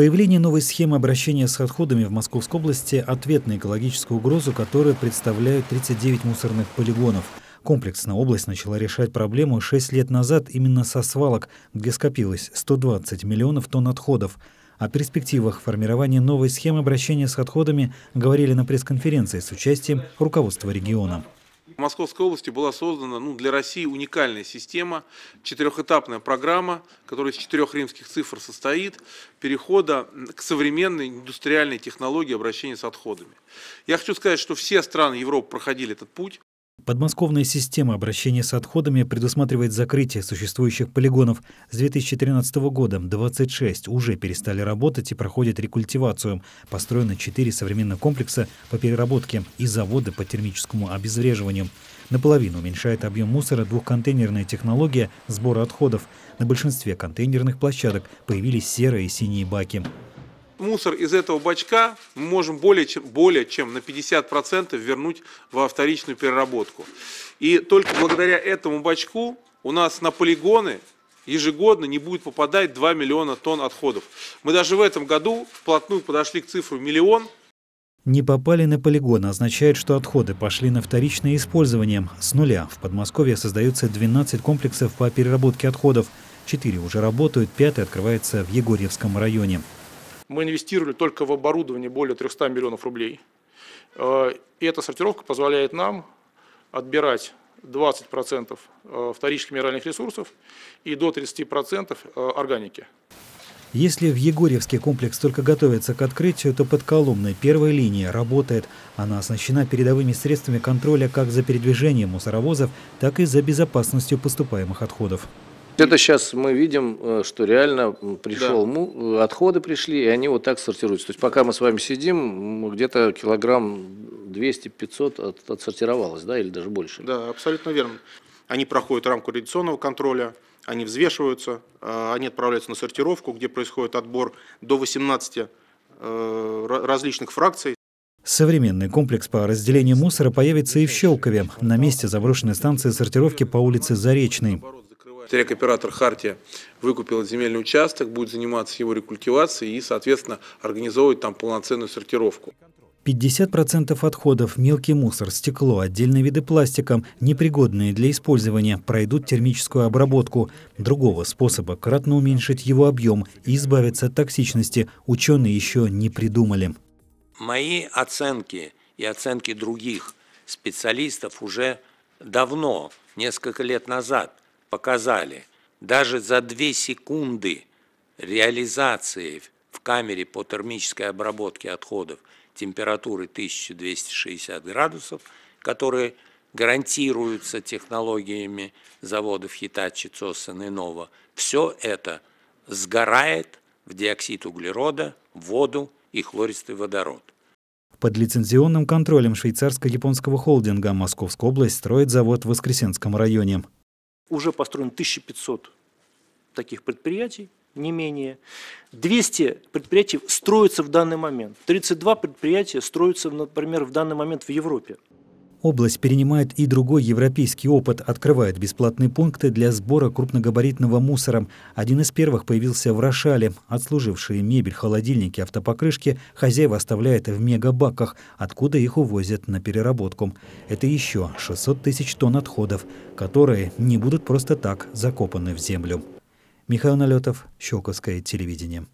Появление новой схемы обращения с отходами в Московской области – ответ на экологическую угрозу, которую представляют 39 мусорных полигонов. Комплексно область начала решать проблему 6 лет назад именно со свалок, где скопилось 120 миллионов тонн отходов. О перспективах формирования новой схемы обращения с отходами говорили на пресс-конференции с участием руководства региона. В Московской области была создана ну, для России уникальная система, четырехэтапная программа, которая из четырех римских цифр состоит, перехода к современной индустриальной технологии обращения с отходами. Я хочу сказать, что все страны Европы проходили этот путь. Подмосковная система обращения с отходами предусматривает закрытие существующих полигонов. С 2013 года 26 уже перестали работать и проходят рекультивацию. Построены 4 современных комплекса по переработке и заводы по термическому обезвреживанию. Наполовину уменьшает объем мусора двухконтейнерная технология сбора отходов. На большинстве контейнерных площадок появились серые и синие баки мусор из этого бачка мы можем более чем, более чем на 50% вернуть во вторичную переработку. И только благодаря этому бачку у нас на полигоны ежегодно не будет попадать 2 миллиона тонн отходов. Мы даже в этом году вплотную подошли к цифру миллион. Не попали на полигон означает, что отходы пошли на вторичное использование. С нуля в Подмосковье создаются 12 комплексов по переработке отходов. Четыре уже работают, пятый открывается в Егорьевском районе мы инвестировали только в оборудование более 300 миллионов рублей. Э, и эта сортировка позволяет нам отбирать 20% э, вторичных минеральных ресурсов и до 30% э, органики. Если в Егорьевске комплекс только готовится к открытию, то подколомная первая линия работает. Она оснащена передовыми средствами контроля как за передвижением мусоровозов, так и за безопасностью поступаемых отходов. Это сейчас мы видим, э, что реально пришел да. Э, отходы пришли, и они вот так сортируются. То есть пока мы с вами сидим, где-то килограмм 200-500 от, отсортировалось, да, или даже больше. Да, абсолютно верно. Они проходят рамку радиационного контроля, они взвешиваются, э, они отправляются на сортировку, где происходит отбор до 18 различных фракций. Современный комплекс по разделению мусора появится и в Щелкове, на месте заброшенной станции сортировки по улице Заречной. Телекооператор «Хартия» выкупил земельный участок, будет заниматься его рекультивацией и, соответственно, организовывать там полноценную сортировку. 50% отходов, мелкий мусор, стекло, отдельные виды пластика, непригодные для использования, пройдут термическую обработку. Другого способа кратно уменьшить его объем и избавиться от токсичности ученые еще не придумали. Мои оценки и оценки других специалистов уже давно, несколько лет назад, показали, даже за 2 секунды реализации в камере по термической обработке отходов температуры 1260 градусов, которые гарантируются технологиями заводов Хитачи, Цосен и Нова, все это сгорает в диоксид углерода, воду и хлористый водород. Под лицензионным контролем швейцарско-японского холдинга Московская область строит завод в Воскресенском районе уже построено 1500 таких предприятий, не менее. 200 предприятий строятся в данный момент. 32 предприятия строятся, например, в данный момент в Европе. Область перенимает и другой европейский опыт, открывает бесплатные пункты для сбора крупногабаритного мусора. Один из первых появился в Рошале. Отслужившие мебель, холодильники, автопокрышки хозяева оставляют в мегабаках, откуда их увозят на переработку. Это еще 600 тысяч тонн отходов, которые не будут просто так закопаны в землю. Михаил Налетов, Щелковское телевидение.